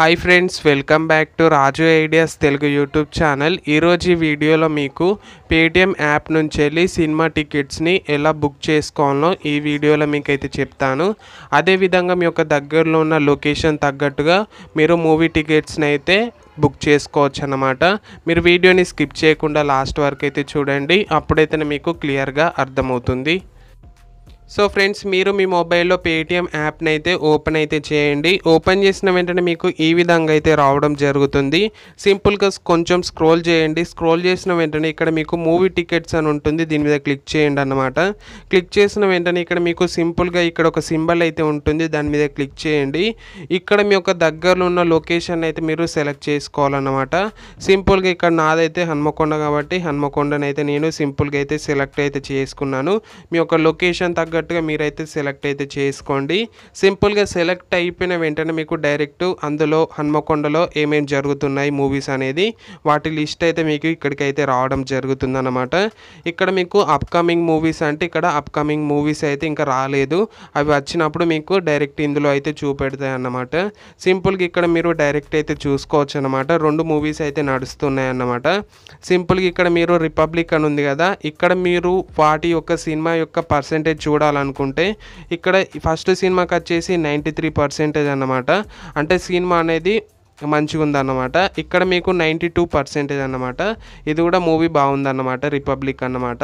hi friends welcome back to Raju ideas Telugu YouTube channel ఈరోజు ఈ వీడియోలో మీకు పేటిఎం యాప్ నుంచి వెళ్ళి సినిమా టికెట్స్ని ఎలా బుక్ చేసుకోవాలో ఈ వీడియోలో మీకైతే చెప్తాను అదేవిధంగా మీ యొక్క దగ్గరలో ఉన్న లొకేషన్ తగ్గట్టుగా మీరు మూవీ టికెట్స్ని అయితే బుక్ చేసుకోవచ్చు అనమాట మీరు వీడియోని స్కిప్ చేయకుండా లాస్ట్ వరకు అయితే చూడండి అప్పుడైతే మీకు క్లియర్గా అర్థమవుతుంది సో ఫ్రెండ్స్ మీరు మీ మొబైల్లో పేటిఎం యాప్ని అయితే ఓపెన్ అయితే చేయండి ఓపెన్ చేసిన వెంటనే మీకు ఈ విధంగా అయితే రావడం జరుగుతుంది సింపుల్గా కొంచెం స్క్రోల్ చేయండి స్క్రోల్ చేసిన వెంటనే ఇక్కడ మీకు మూవీ టికెట్స్ అని ఉంటుంది దీని మీద క్లిక్ చేయండి అనమాట క్లిక్ చేసిన వెంటనే ఇక్కడ మీకు సింపుల్గా ఇక్కడ ఒక సింబల్ అయితే ఉంటుంది దాని మీద క్లిక్ చేయండి ఇక్కడ మీ యొక్క దగ్గరలో ఉన్న లొకేషన్ అయితే మీరు సెలెక్ట్ చేసుకోవాలన్నమాట సింపుల్గా ఇక్కడ నాదైతే హన్మకొండ కాబట్టి హన్మకొండనైతే నేను సింపుల్గా అయితే సెలెక్ట్ అయితే చేసుకున్నాను మీ యొక్క లొకేషన్ తగ్గ తగ్గట్టుగా మీరైతే సెలెక్ట్ అయితే చేసుకోండి సింపుల్గా సెలెక్ట్ అయిపోయిన వెంటనే మీకు డైరెక్ట్ అందులో హన్మకొండలో ఏమేమి జరుగుతున్నాయి మూవీస్ అనేది వాటి లిస్ట్ అయితే మీకు ఇక్కడికైతే రావడం జరుగుతుందన్నమాట ఇక్కడ మీకు అప్కమింగ్ మూవీస్ అంటే ఇక్కడ అప్కమింగ్ మూవీస్ అయితే ఇంకా రాలేదు అవి వచ్చినప్పుడు మీకు డైరెక్ట్ ఇందులో అయితే చూపెడతాయి అన్నమాట సింపుల్గా ఇక్కడ మీరు డైరెక్ట్ అయితే చూసుకోవచ్చు అనమాట రెండు మూవీస్ అయితే నడుస్తున్నాయి అన్నమాట సింపుల్గా ఇక్కడ మీరు రిపబ్లిక్ అని ఉంది కదా ఇక్కడ మీరు వాటి యొక్క సినిమా యొక్క పర్సంటేజ్ చూడాలి చూడాలనుకుంటే ఇక్కడ ఫస్ట్ సినిమాకి వచ్చేసి నైంటీ త్రీ పర్సెంటేజ్ అన్నమాట అంటే సినిమా అనేది మంచిగా ఉందన్నమాట ఇక్కడ మీకు నైంటీ టూ పర్సెంటేజ్ అన్నమాట ఇది కూడా మూవీ బాగుందన్నమాట రిపబ్లిక్ అన్నమాట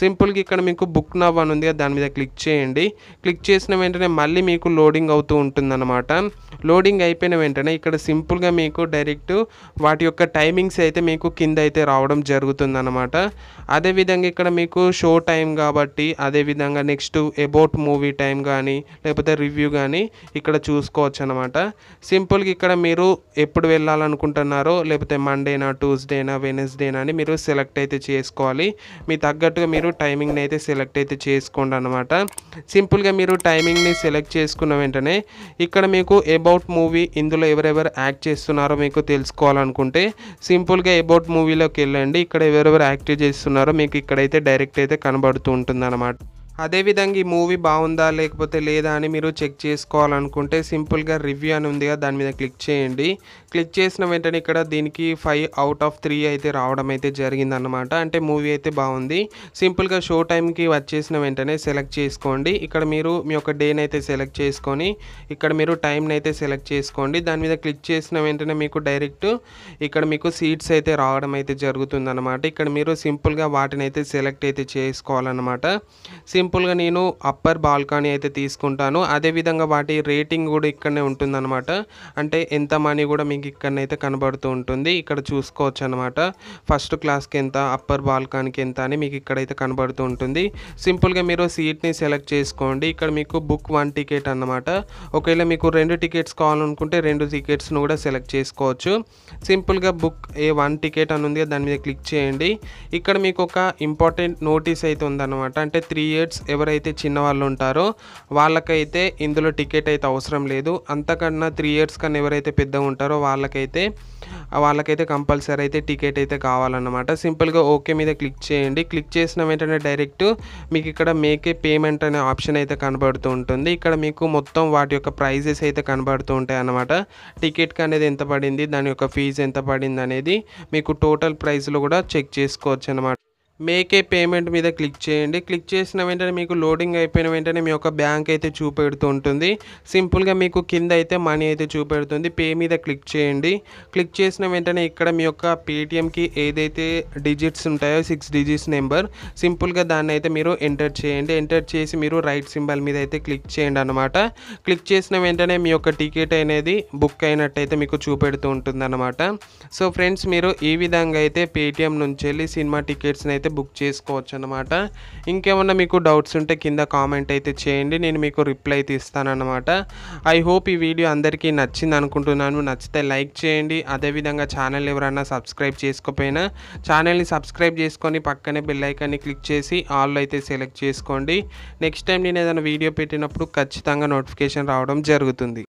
సింపుల్గా ఇక్కడ మీకు బుక్ నవ్ అని ఉంది దాని మీద క్లిక్ చేయండి క్లిక్ చేసిన వెంటనే మళ్ళీ మీకు లోడింగ్ అవుతూ ఉంటుందన్నమాట లోడింగ్ అయిపోయిన వెంటనే ఇక్కడ సింపుల్గా మీకు డైరెక్ట్ వాటి యొక్క టైమింగ్స్ అయితే మీకు కింద అయితే రావడం జరుగుతుందన్నమాట అదేవిధంగా ఇక్కడ మీకు షో టైం కాబట్టి అదేవిధంగా నెక్స్ట్ అబౌట్ మూవీ టైం కానీ లేకపోతే రివ్యూ కానీ ఇక్కడ చూసుకోవచ్చు అనమాట సింపుల్గా ఇక్కడ మీరు ఎప్పుడు వెళ్ళాలనుకుంటున్నారో లేకపోతే మండేనా ట్యూస్డేనా వెనస్డేనా అని మీరు సెలెక్ట్ అయితే చేసుకోవాలి మీ తగ్గట్టుగా మీరు టైమింగ్ని అయితే సెలెక్ట్ అయితే చేసుకోండి అనమాట సింపుల్గా మీరు టైమింగ్ని సెలెక్ట్ చేసుకున్న వెంటనే ఇక్కడ మీకు అబౌట్ మూవీ ఇందులో ఎవరెవరు యాక్ట్ చేస్తున్నారో మీకు తెలుసుకోవాలనుకుంటే సింపుల్గా అబౌట్ మూవీలోకి వెళ్ళండి ఇక్కడ ఎవరెవరు యాక్ట్ చేస్తున్నారో మీకు ఇక్కడైతే డైరెక్ట్ అయితే కనబడుతూ ఉంటుంది అదేవిధంగా ఈ మూవీ బాగుందా లేకపోతే లేదా అని మీరు చెక్ చేసుకోవాలనుకుంటే సింపుల్గా రివ్యూ అని ఉందిగా దాని మీద క్లిక్ చేయండి క్లిక్ చేసిన వెంటనే ఇక్కడ దీనికి ఫైవ్ అవుట్ ఆఫ్ త్రీ అయితే రావడం అయితే జరిగిందనమాట అంటే మూవీ అయితే బాగుంది సింపుల్గా షో టైంకి వచ్చేసిన వెంటనే సెలెక్ట్ చేసుకోండి ఇక్కడ మీరు మీ యొక్క డేని అయితే సెలెక్ట్ చేసుకొని ఇక్కడ మీరు టైంని అయితే సెలెక్ట్ చేసుకోండి దాని మీద క్లిక్ చేసిన వెంటనే మీకు డైరెక్ట్ ఇక్కడ మీకు సీట్స్ అయితే రావడం అయితే జరుగుతుందన్నమాట ఇక్కడ మీరు సింపుల్గా వాటిని అయితే సెలెక్ట్ అయితే చేసుకోవాలన్నమాట సింపుల్ సింపుల్గా నేను అప్పర్ బాల్కనీ అయితే తీసుకుంటాను అదేవిధంగా వాటి రేటింగ్ కూడా ఇక్కడనే ఉంటుంది అనమాట అంటే ఎంత మనీ కూడా మీకు ఇక్కడనైతే కనబడుతూ ఉంటుంది ఇక్కడ చూసుకోవచ్చు అనమాట ఫస్ట్ క్లాస్కి ఎంత అప్పర్ బాల్కనీకి ఎంత అని మీకు ఇక్కడైతే కనబడుతూ ఉంటుంది సింపుల్గా మీరు సీట్ని సెలెక్ట్ చేసుకోండి ఇక్కడ మీకు బుక్ వన్ టికెట్ అన్నమాట ఒకవేళ మీకు రెండు టికెట్స్ కావాలనుకుంటే రెండు టికెట్స్ను కూడా సెలెక్ట్ చేసుకోవచ్చు సింపుల్గా బుక్ ఏ వన్ టికెట్ అని ఉంది దాని మీద క్లిక్ చేయండి ఇక్కడ మీకు ఒక ఇంపార్టెంట్ నోటీస్ అయితే ఉందన్నమాట అంటే త్రీ ఇయర్ క్యాండిడేట్స్ ఎవరైతే చిన్నవాళ్ళు ఉంటారో వాళ్ళకైతే ఇందులో టికెట్ అయితే అవసరం లేదు అంతకన్నా త్రీ ఇయర్స్ కన్నా ఎవరైతే పెద్ద ఉంటారో వాళ్ళకైతే వాళ్ళకైతే కంపల్సరీ అయితే టికెట్ అయితే కావాలన్నమాట సింపుల్గా ఓకే మీద క్లిక్ చేయండి క్లిక్ చేసిన వెంటనే డైరెక్ట్ మీకు ఇక్కడ మేకే పేమెంట్ అనే ఆప్షన్ అయితే కనబడుతూ ఉంటుంది ఇక్కడ మీకు మొత్తం వాటి యొక్క ప్రైజెస్ అయితే కనబడుతూ ఉంటాయి అన్నమాట టికెట్కి అనేది ఎంత పడింది దాని యొక్క ఫీజు ఎంత పడింది అనేది మీకు టోటల్ ప్రైస్లో కూడా చెక్ చేసుకోవచ్చు అనమాట మేకే పేమెంట్ మీద క్లిక్ చేయండి క్లిక్ చేసిన వెంటనే మీకు లోడింగ్ అయిపోయిన వెంటనే మీ యొక్క బ్యాంక్ అయితే చూపెడుతూ ఉంటుంది సింపుల్గా మీకు కింద అయితే మనీ అయితే చూపెడుతుంది పే మీద క్లిక్ చేయండి క్లిక్ చేసిన వెంటనే ఇక్కడ మీ యొక్క పేటిఎంకి ఏదైతే డిజిట్స్ ఉంటాయో సిక్స్ డిజిట్స్ నెంబర్ సింపుల్గా దాన్ని అయితే మీరు ఎంటర్ చేయండి ఎంటర్ చేసి మీరు రైట్ సింబల్ మీద అయితే క్లిక్ చేయండి అనమాట క్లిక్ చేసిన వెంటనే మీ యొక్క టికెట్ అనేది బుక్ అయినట్టయితే మీకు చూపెడుతూ ఉంటుంది అనమాట సో ఫ్రెండ్స్ మీరు ఈ విధంగా అయితే పేటిఎం నుంచి వెళ్ళి సినిమా టికెట్స్ని అయితే బుక్ చేసుకోవచ్చు అనమాట ఇంకేమన్నా మీకు డౌట్స్ ఉంటే కింద కామెంట్ అయితే చేయండి నేను మీకు రిప్లై అయితే ఇస్తానన్నమాట ఐ హోప్ ఈ వీడియో అందరికీ నచ్చింది అనుకుంటున్నాను నచ్చితే లైక్ చేయండి అదేవిధంగా ఛానల్ ఎవరైనా సబ్స్క్రైబ్ చేసుకోపోయినా ఛానల్ని సబ్స్క్రైబ్ చేసుకొని పక్కనే బెల్ ఐకాన్ని క్లిక్ చేసి ఆల్ అయితే సెలెక్ట్ చేసుకోండి నెక్స్ట్ టైం నేను ఏదైనా వీడియో పెట్టినప్పుడు ఖచ్చితంగా నోటిఫికేషన్ రావడం జరుగుతుంది